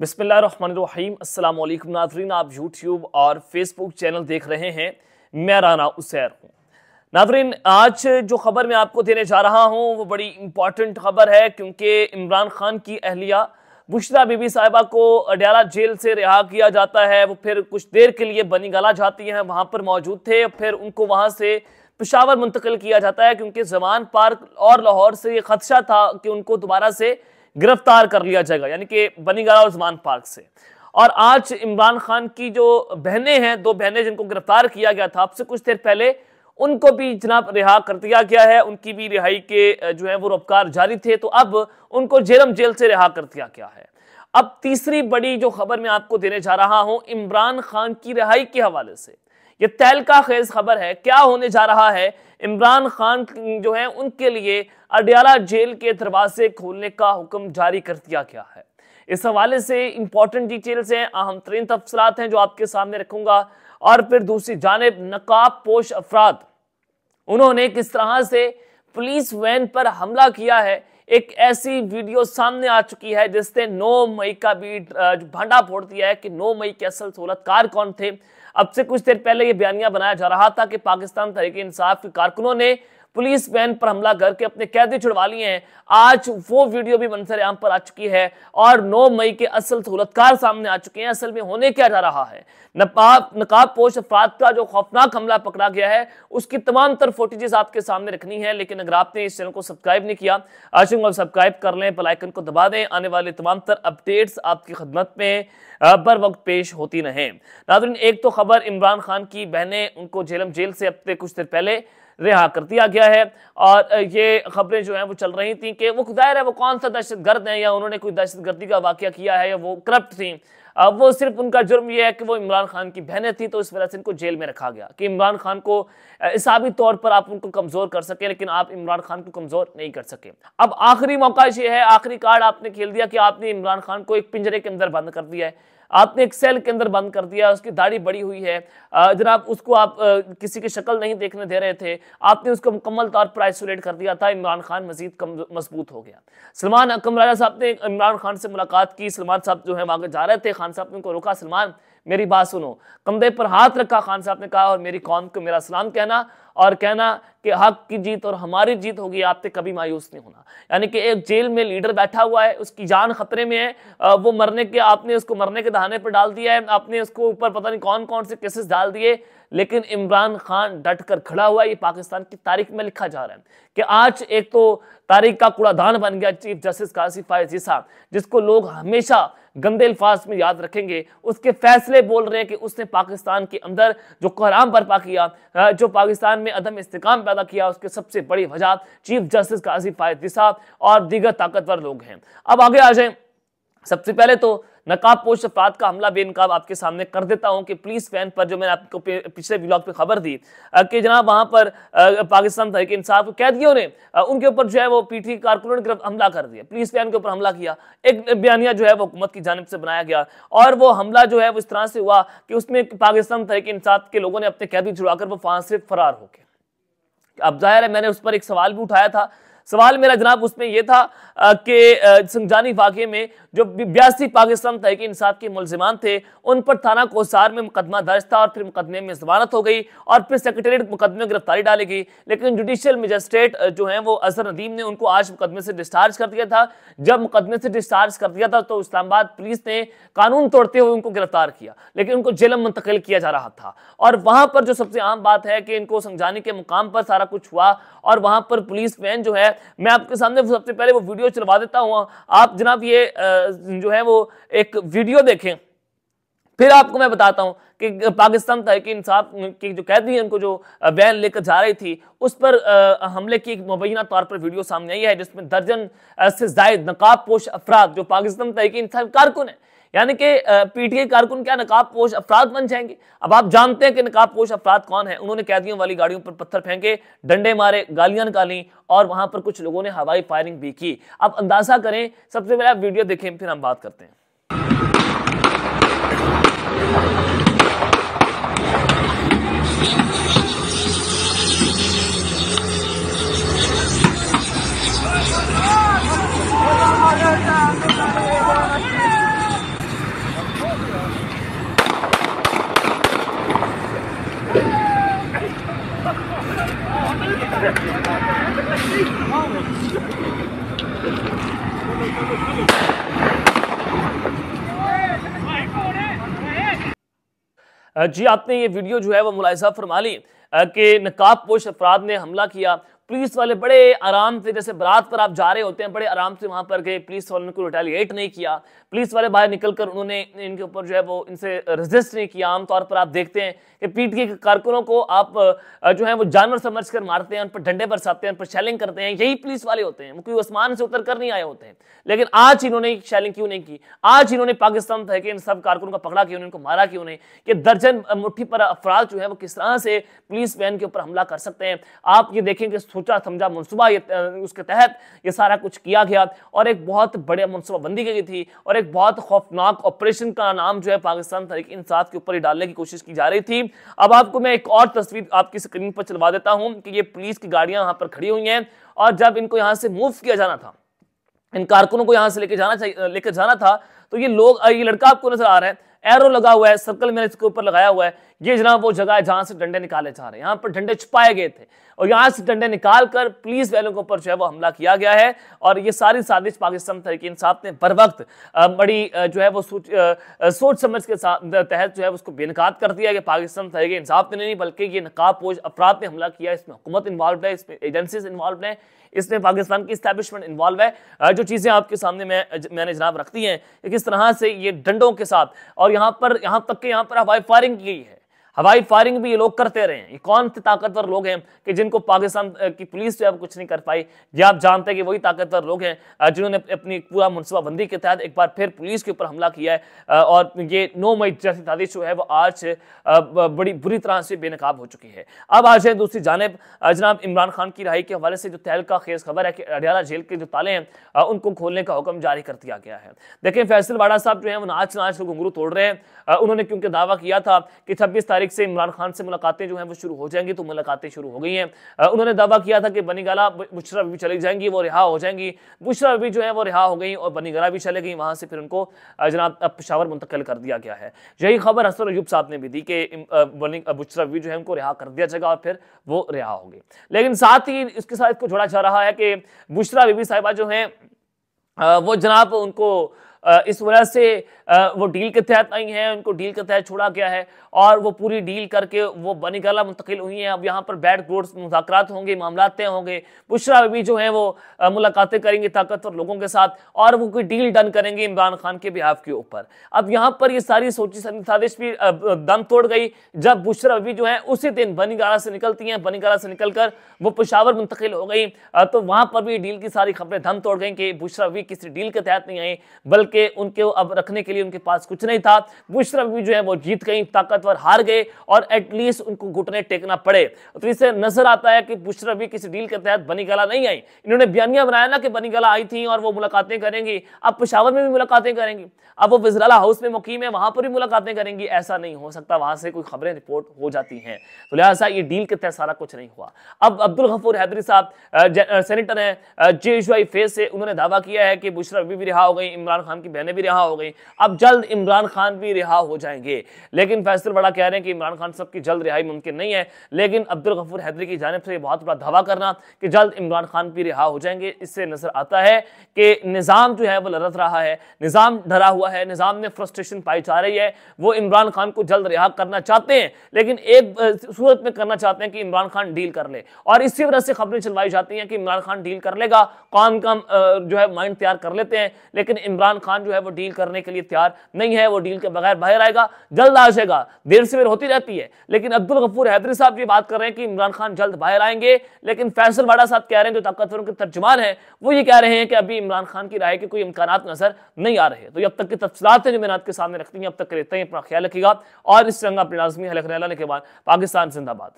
बिसमीम अल्लाम नाजरीन आप यूट्यूब और फेसबुक चैनल देख रहे हैं मैं राना उसैर हूँ नाजरीन आज जो खबर मैं आपको देने जा रहा हूँ वो बड़ी इम्पॉर्टेंट खबर है क्योंकि इमरान खान की अहलिया बुशरा बीबी साहिबा को अडयाला जेल से रिहा किया जाता है वो फिर कुछ देर के लिए बनी गला जाती हैं वहाँ पर मौजूद थे फिर उनको वहाँ से पेशावर मुंतकिल किया जाता है क्योंकि जमान पार्क और लाहौर से ये खदशा था कि उनको दोबारा से गिरफ्तार कर लिया जाएगा यानी कि बनीगारा और जमान पार्क से और आज इमरान खान की जो बहनें हैं दो बहनें जिनको गिरफ्तार किया गया था अब से कुछ देर पहले उनको भी जनाब रिहा कर दिया गया है उनकी भी रिहाई के जो है वो रोपकार जारी थे तो अब उनको जेलम जेल से रिहा कर दिया गया है अब तीसरी बड़ी जो खबर मैं आपको देने जा रहा हूं इमरान खान की रिहाई के हवाले से ये तहल का खेज खबर है क्या होने जा रहा है इमरान खान जो है उनके लिए अडियाला जेल के दरवाजे खोलने का हुक्म जारी कर दिया गया है इस हवाले से इंपॉर्टेंट डिटेल्स हैं अहम तरीन तफसलात हैं जो आपके सामने रखूंगा और फिर दूसरी जानब नकाब पोश अफराद उन्होंने किस तरह से पुलिस वैन पर हमला किया है एक ऐसी वीडियो सामने आ चुकी है जिसने 9 मई का भी भंडा फोड़ दिया है कि 9 मई के असल सोलतकार कौन थे अब से कुछ देर पहले यह बयानिया बनाया जा रहा था कि पाकिस्तान तरीके इंसाफ के कारकुनों ने पुलिस वैन पर हमला करके अपने कैदी छुड़वा लिए हैं आज वो वीडियो भी मंसर आम पर आ चुकी है और 9 मई के असल सहूलतकार सामने आ चुके हैं असल में होने क्या जा रहा है नकाब नकाब अफराद का जो खौफनाक हमला पकड़ा गया है उसकी तमाम तर फोटेजेस आपके सामने रखनी है लेकिन अगर आपने इस चैनल को सब्सक्राइब नहीं किया आशिंग सब्सक्राइब कर लें बलाइकन को दबा दें आने वाले तमाम तर अपडेट्स आपकी खदमत में बर वक्त पेश होती रहें नादरिन एक तो खबर इमरान खान की बहनें उनको जेलम जेल से अब कुछ देर पहले रिहा कर दिया गया है और ये खबरें जो हैं वो चल रही थी कि वो ज़ाहिर है वो कौन सा दहशत गर्द हैं या उन्होंने कोई दहशत गर्दी का वाक़ किया है या वो करप्ट थी अब वो सिर्फ उनका जुर्म यह है कि वो इमरान खान की बहनें थी तो इस वजह से इनको जेल में रखा गया कि इमरान खान को इसाबी तौर पर आप उनको कमज़ोर कर सके लेकिन आप इमरान खान को कमज़ोर नहीं कर सके अब आखिरी मौका ये है आखिरी कार्ड आपने खेल दिया कि आपने इमरान खान को एक पिंजरे के अंदर बंद कर दिया है आपने एक सेल के अंदर बंद कर दिया उसकी दाढ़ी बड़ी हुई है जनाब उसको आप किसी की शक्ल नहीं देखने दे रहे थे आपने उसको मुकम्मल तौर पर आइसोलेट कर दिया था इमरान खान मजीद मजबूत हो गया सलमान राजा साहब ने इमरान खान से मुलाकात की सलमान साहब जो है वहाँ जा रहे थे खान साहब ने उनको रोका सलमान मेरी बात सुनो कंधे पर हाथ रखा खान साहब ने कहा और मेरी कौम को मेरा सलाम कहना और कहना कि हक की जीत और हमारी जीत होगी आपसे कभी मायूस नहीं होना यानी कि एक जेल में लीडर बैठा हुआ है उसकी जान खतरे में है वो मरने के आपने उसको मरने के दहाने पर डाल दिया है आपने उसको ऊपर पता नहीं कौन कौन से केसेस डाल दिए लेकिन इमरान खान डट कर खड़ा हुआ है ये पाकिस्तान की तारीख में लिखा जा रहा है कि आज एक तो तारीख का कूड़ादान बन गया चीफ जस्टिस कासिफ साहब जिसको लोग हमेशा गंदे अल्फाज में याद रखेंगे उसके फैसले बोल रहे हैं कि उसने पाकिस्तान के अंदर जो कराम बर्पा किया जो पाकिस्तान में अदम इस्तकाम पैदा किया उसके सबसे बड़ी वजह चीफ जस्टिस काजी फायदी साहब और दीगर ताकतवर लोग हैं अब आगे आ जाए सबसे पहले तो नकाबपोश अफराद का हमला बेनकाब आपके सामने कर देता हूँ कि पुलिस फैन पर जो मैंने आपको पिछले ब्लॉग पे खबर दी कि जनाब वहां पर पाकिस्तान तहरीक इंसाफ कैदियों ने उनके ऊपर जो है वो पीटी कारकुनों ने हमला कर दिया पुलिस फैन के ऊपर हमला किया एक बयानिया जो है वो हुकूमत की जानब से बनाया गया और वो हमला जो है वो इस तरह से हुआ कि उसमें पाकिस्तान तहरीक इंसाफ के लोगों ने अपने कैदी छुड़ाकर वो फांस से फरार हो गए अब जाहिर है मैंने उस पर एक सवाल भी उठाया था सवाल मेरा जनाब उसमें यह था कि संजानी वाक्य में जो बयासी पाकिस्तान तहकी इंसाफ के मुलजमान थे उन पर थाना कोसार में मुकदमा दर्ज था और फिर मुकदमे में जमानत हो गई और फिर सेक्रेटरीट मुकदमे में गिरफ्तारी डाली गई लेकिन जुडिशियल मजिस्ट्रेट जो है वो अजहर नदीम ने उनको आज मुकदमे से डिस्चार्ज कर दिया था जब मुकदमे से डिस्चार्ज कर दिया था तो इस्लामाबाद पुलिस ने कानून तोड़ते हुए उनको गिरफ्तार किया लेकिन उनको जेल में मुंतकिल किया जा रहा था और वहाँ पर जो सबसे आम बात है कि इनको संजानी के मुकाम पर सारा कुछ हुआ और वहाँ पर पुलिस मैन जो है मैं आपके सामने सबसे पहले वो वीडियो चलवा देता हूँ आप जनाब ये जो है वो एक वीडियो देखें फिर आपको मैं बताता हूँ कि पाकिस्तान तहरीकी इंसाफ की जो कैदी है उनको जो बैन लेकर जा रही थी उस पर हमले की एक मुबैना तौर पर वीडियो सामने आई है जिसमें दर्जन से जायद नकाब पोश अफराद जो पाकिस्तान तहरीक इंसाफ कारकुन है यानी कि पीटीए कारकुन क्या नकाब पोश अफराद बन जाएंगे अब आप जानते हैं कि नकाब पोश अफराद कौन है उन्होंने कैदियों वाली गाड़ियों पर पत्थर फेंके डंडे मारे गालियां निकाली और वहां पर कुछ लोगों ने हवाई फायरिंग भी की अब अंदाजा करें सबसे पहले आप वीडियो देखें फिर हम बात करते हैं Oh, जी आपने ये वीडियो जो है वो मुलायजा फरमा ली कि नकाब पोश अफराद ने हमला किया पुलिस वाले बड़े आराम से जैसे बरात पर आप जा रहे होते हैं बड़े आराम से वहां पर गए पुलिस वालों कोई रिटेलिएट नहीं किया पुलिस वाले बाहर निकलकर उन्होंने इनके ऊपर जो है वो इनसे रजिस्ट नहीं किया आमतौर पर आप देखते हैं कि पीटीए के कारकुनों को आप जो है वो जानवर समझ कर मारते हैं उन पर डंडे बरसाते हैं उन पर शैलिंग करते हैं यही पुलिस वाले होते हैं वो कोई आसमान से उतर कर नहीं आए होते हैं लेकिन आज इन्होंने शैलिंग क्यों नहीं की आज इन्होंने पाकिस्तान तहके इन सब कारकुनों का पकड़ा क्यों इनको मारा क्यों नहीं कि दर्जन मुठ्ठी पर अफराद जो है वो किस तरह से पुलिस वैन के ऊपर हमला कर सकते हैं आप ये देखेंगे सोचा समझा मनसूबा उसके तहत ये सारा कुछ किया गया और एक बहुत बड़े मनसूबाबंदी की गई थी और एक बहुत खौफनाक ऑपरेशन का नाम जो है पाकिस्तान तरीक इंसाफ के ऊपर ही डालने की कोशिश की जा रही थी अब आपको मैं एक और तस्वीर आपकी स्क्रीन पर चलवा देता हूँ कि ये पुलिस की गाड़ियाँ यहाँ पर खड़ी हुई हैं और जब इनको यहाँ से मूव किया जाना था इन कारकुनों को यहाँ से लेके जाना चाहिए लेकर जाना था तो ये लोग ये लड़का आपको नजर आ रहा है एरो लगा हुआ है सर्कल मैंने इसके ऊपर लगाया हुआ है ये जनाब वो जगह है जहां से डंडे निकाले जा रहे हैं यहाँ पर डंडे छुपाए गए थे और यहाँ से डंडे निकाल कर पुलिस वालों के ऊपर जो है वो हमला किया गया है और ये सारी साजिश पाकिस्तान तहरीक इंसाफ ने बर वक्त बड़ी जो है वो सोच सोच समझ के तहत जो है उसको बेनकात कर दिया कि पाकिस्तान तहरीक इंसाफ ने नहीं बल्कि ये नकाबपोज अफराद ने हमला किया इसमें हुकूमत इन्वॉल्व है इसमें एजेंसीज इन्वॉल्व है इसमें पाकिस्तान की स्टैब्लिशमेंट इन्वॉल्व है जो चीज़ें आपके सामने मैं मैंने जनाब रखती हैं किस तरह से ये डंडों के साथ और और यहां पर यहां तक के यहां पर हवाई फायरिंग की गई है हवाई फायरिंग भी ये लोग करते रहे हैं ये कौन से ताकतवर लोग हैं कि जिनको पाकिस्तान की पुलिस जो है कुछ नहीं कर पाई ये आप जानते हैं कि वही ताकतवर लोग हैं जिन्होंने अपनी पूरा मनसूबाबंदी के तहत एक बार फिर पुलिस के ऊपर हमला किया है और ये नौ मई जैसी साजिश जो है वो आज बड़ी बुरी तरह से बेनकाब हो चुकी है अब आ जाए दूसरी जानब जनाब इमरान खान की रहाई के हवाले से जो तहलका खेज खबर है कि अडियाला जेल के जो ताले हैं उनको खोलने का हुक्म जारी कर दिया गया है देखें फैसल साहब जो है वो नाच नाच घुंगू तोड़ रहे हैं उन्होंने क्योंकि दावा किया था कि छब्बीस तारीख तारीख से इमरान खान से मुलाकातें जो हैं वो शुरू हो जाएंगी तो मुलाकातें शुरू हो गई हैं उन्होंने दावा किया था कि बनीगाला बुशरा भी चली जाएंगी वो रिहा हो जाएंगी बुशरा भी जो है वो रिहा हो गई और बनीगाला भी चले गई वहाँ से फिर उनको जनाब पशावर मुंतकिल कर दिया गया है यही खबर हसन अयूब साहब ने भी दी कि बुशरा भी जो है उनको रिहा कर दिया जाएगा और फिर वो रिहा हो गई लेकिन साथ ही इसके साथ इसको जोड़ा जा रहा है कि बुशरा बीबी साहिबा जो हैं वो जनाब उनको इस वजह से वो डील के तहत आई हैं उनको डील के तहत छोड़ा गया है और वो पूरी डील करके वो गला मुंतकिल हुई हैं अब यहाँ पर बैड ग्रोड मुजाकर होंगे मामला तय होंगे बुशरा भी जो है वो मुलाकातें करेंगे ताकतवर लोगों के साथ और वो कोई डील डन करेंगे इमरान खान के बिहार के ऊपर अब यहाँ पर ये सारी सोची साजिश भी दम तोड़ गई जब बुशरा भी जो है उसी दिन गला से निकलती हैं गला से निकल कर वो पेशावर मुंतकिल हो गई तो वहाँ पर भी डील की सारी खबरें दम तोड़ गई कि बुशरा भी किसी डील के तहत नहीं आई बल्कि बल्कि उनके अब रखने के लिए उनके पास कुछ नहीं था बुशरा भी जो है वो जीत गई ताकतवर हार गए और एटलीस्ट उनको घुटने टेकना पड़े तो इससे नजर आता है कि बुशरा भी किसी डील के तहत बनीगला नहीं आई इन्होंने बयानिया बनाया ना कि बनीगला आई थी और वो मुलाकातें करेंगी अब पिशावर में भी मुलाकातें करेंगी अब वो वजराला हाउस में मुकीम है वहां पर भी मुलाकातें करेंगी ऐसा नहीं हो सकता वहां से कोई खबरें रिपोर्ट हो जाती हैं तो लिहाजा ये डील के तहत सारा कुछ नहीं हुआ अब अब्दुल गफूर हैदरी साहब सेनेटर हैं जे फेस से उन्होंने दावा किया है कि बुशरा अभी भी रिहा हो गई इमरान खान की बहनें भी रिहा हो गई अब जल्द इमरान खान भी रिहा हो जाएंगे लेकिन फैसल बड़ा कह रहे हैं कि इमरान खान साहब की जल्द रिहाई मुमकिन नहीं है लेकिन अब्दुल गफूर हैदरी की जानब से बहुत बड़ा दावा करना कि जल्द इमरान खान भी रिहा हो जाएंगे इससे नजर आता है कि निज़ाम जो है वो लड़त रहा है निज़ाम डरा हुआ है निज़ाम में फ्रस्ट्रेशन पाई जा रही है वो इमरान खान को जल्द रिहा करना चाहते हैं लेकिन एक सूरत में करना चाहते हैं कि इमरान खान डील कर ले और इसी वजह से खबरें चलवाई जाती हैं कि इमरान खान डील कर लेगा कौन कम जो है माइंड तैयार कर लेते हैं लेकिन इमरान खान खान जो है वो डील करने के लिए तैयार नहीं है वो डील के बगैर बाहर आएगा जल्द आ जाएगा देर से देर होती रहती है लेकिन अब्दुल गफूर हैदरी साहब ये बात कर रहे हैं कि इमरान खान जल्द बाहर आएंगे लेकिन फैसल वाडा साहब कह रहे हैं जो ताकतवरों के तर्जमान है वो ये कह रहे हैं कि अभी इमरान खान की राय के कोई इम्कान नजर नहीं आ रहे तो अब तक की तफसलत है जो मैंने आपके सामने रखती हैं अब तक लेते हैं अपना ख्याल रखिएगा और इस रंग अपने लाजमी हलक के बाद पाकिस्तान जिंदाबाद